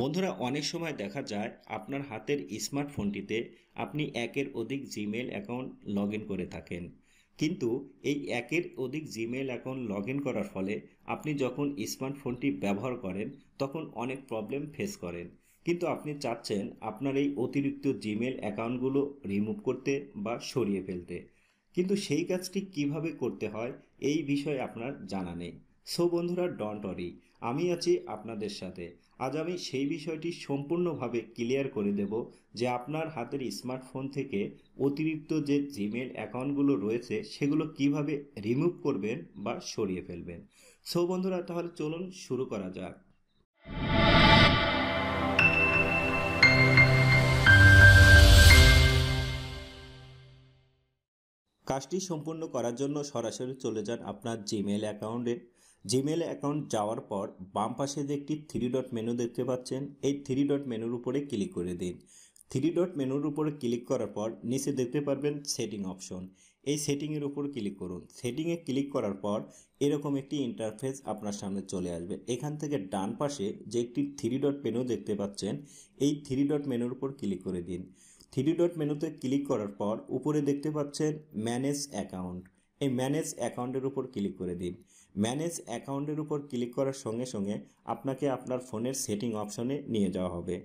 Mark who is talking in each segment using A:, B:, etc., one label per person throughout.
A: বন্ধুরা অনেক সময় দেখা যায় আপনার হাতের স্মার্টফোনটিতে আপনি একের অধিক জিমেল অ্যাকাউন্ট লগ করে থাকেন কিন্তু এই একের অধিক জিমেল অ্যাকাউন্ট লগ করার ফলে আপনি যখন স্মার্টফোনটি ব্যবহার করেন তখন অনেক প্রবলেম ফেস করেন কিন্তু আপনি চাচ্ছেন আপনার এই অতিরিক্ত জিমেল অ্যাকাউন্টগুলো রিমুভ করতে বা সরিয়ে ফেলতে কিন্তু সেই কাজটি কিভাবে করতে হয় এই বিষয়ে আপনার জানা নেই সো বন্ধুরা ডন্ট অরি আমি আছি আপনাদের সাথে আজ আমি সেই বিষয়টি সম্পূর্ণভাবে ক্লিয়ার করে দেব যে আপনার হাতের স্মার্টফোন থেকে অতিরিক্ত যে জিমেল অ্যাকাউন্টগুলো রয়েছে সেগুলো কিভাবে রিমুভ করবেন বা সরিয়ে ফেলবেন সো বন্ধুরা তাহলে চলুন শুরু করা যাক কাজটি সম্পূর্ণ করার জন্য সরাসরি চলে যান আপনার জিমেল অ্যাকাউন্টে জিমেল অ্যাকাউন্ট যাওয়ার পর বাম পাশে যে একটি থ্রি ডট মেনু দেখতে পাচ্ছেন এই থ্রি ডট মেনুর উপরে ক্লিক করে দিন থ্রি ডট মেনুর উপরে ক্লিক করার পর নিচে দেখতে পারবেন সেটিং অপশন এই সেটিংয়ের উপর ক্লিক করুন সেটিংয়ে ক্লিক করার পর এরকম একটি ইন্টারফেস আপনার সামনে চলে আসবে এখান থেকে ডান পাশে যে একটি থ্রি ডট মেনু দেখতে পাচ্ছেন এই থ্রি ডট মেনুর উপর ক্লিক করে দিন থ্রি ডট মেনুতে ক্লিক করার পর উপরে দেখতে পাচ্ছেন ম্যানেজ অ্যাকাউন্ট এই ম্যানেজ অ্যাকাউন্টের উপর ক্লিক করে দিন ম্যানেজ অ্যাকাউন্টের উপর ক্লিক করার সঙ্গে সঙ্গে আপনাকে আপনার ফোনের সেটিং অপশনে নিয়ে যাওয়া হবে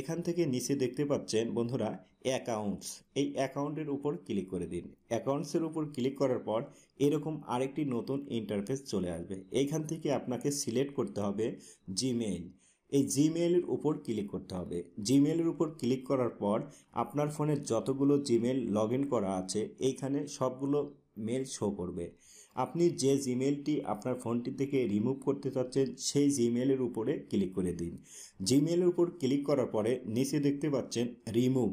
A: এখান থেকে নিচে দেখতে পাচ্ছেন বন্ধুরা অ্যাকাউন্টস এই অ্যাকাউন্টের উপর ক্লিক করে দিন অ্যাকাউন্টসের উপর ক্লিক করার পর এরকম আরেকটি নতুন ইন্টারফেস চলে আসবে এইখান থেকে আপনাকে সিলেক্ট করতে হবে জিমেইল এই জিমেইলের উপর ক্লিক করতে হবে জিমেইলের উপর ক্লিক করার পর আপনার ফোনের যতগুলো জিমেইল লগ করা আছে এইখানে সবগুলো মেল শো করবে আপনি যে জিমেলটি আপনার ফোনটি থেকে রিমুভ করতে চাচ্ছেন সেই জিমেলের উপরে ক্লিক করে দিন জিমেলের উপর ক্লিক করার পরে নিচে দেখতে পাচ্ছেন রিমুভ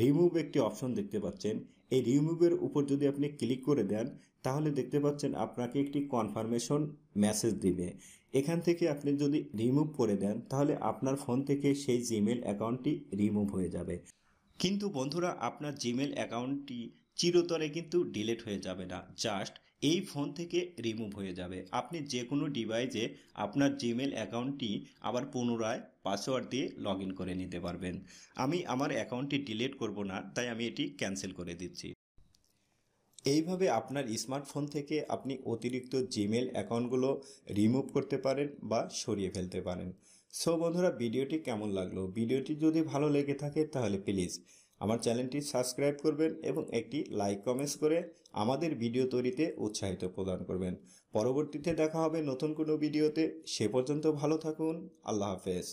A: রিমুভ একটি অপশন দেখতে পাচ্ছেন এই রিমুভের উপর যদি আপনি ক্লিক করে দেন তাহলে দেখতে পাচ্ছেন আপনাকে একটি কনফার্মেশন মেসেজ দিবে এখান থেকে আপনি যদি রিমুভ করে দেন তাহলে আপনার ফোন থেকে সেই জিমেল অ্যাকাউন্টটি রিমুভ হয়ে যাবে কিন্তু বন্ধুরা আপনার জিমেল অ্যাকাউন্টটি চিরতরে কিন্তু ডিলেট হয়ে যাবে না জাস্ট এই ফোন থেকে রিমুভ হয়ে যাবে আপনি যে কোনো ডিভাইসে আপনার জিমেল অ্যাকাউন্টটি আবার পুনরায় পাসওয়ার্ড দিয়ে লগ করে নিতে পারবেন আমি আমার অ্যাকাউন্টটি ডিলেট করব না তাই আমি এটি ক্যান্সেল করে দিচ্ছি এইভাবে আপনার স্মার্টফোন থেকে আপনি অতিরিক্ত জিমেল অ্যাকাউন্টগুলো রিমুভ করতে পারেন বা সরিয়ে ফেলতে পারেন সো বন্ধুরা ভিডিওটি কেমন লাগলো ভিডিওটি যদি ভালো লেগে থাকে তাহলে প্লিজ আমার চ্যানেলটি সাবস্ক্রাইব করবেন এবং একটি লাইক কমেন্টস করে আমাদের ভিডিও তৈরিতে উৎসাহিত প্রদান করবেন পরবর্তীতে দেখা হবে নতুন কোনো ভিডিওতে সে পর্যন্ত ভালো থাকুন আল্লাহ হাফেজ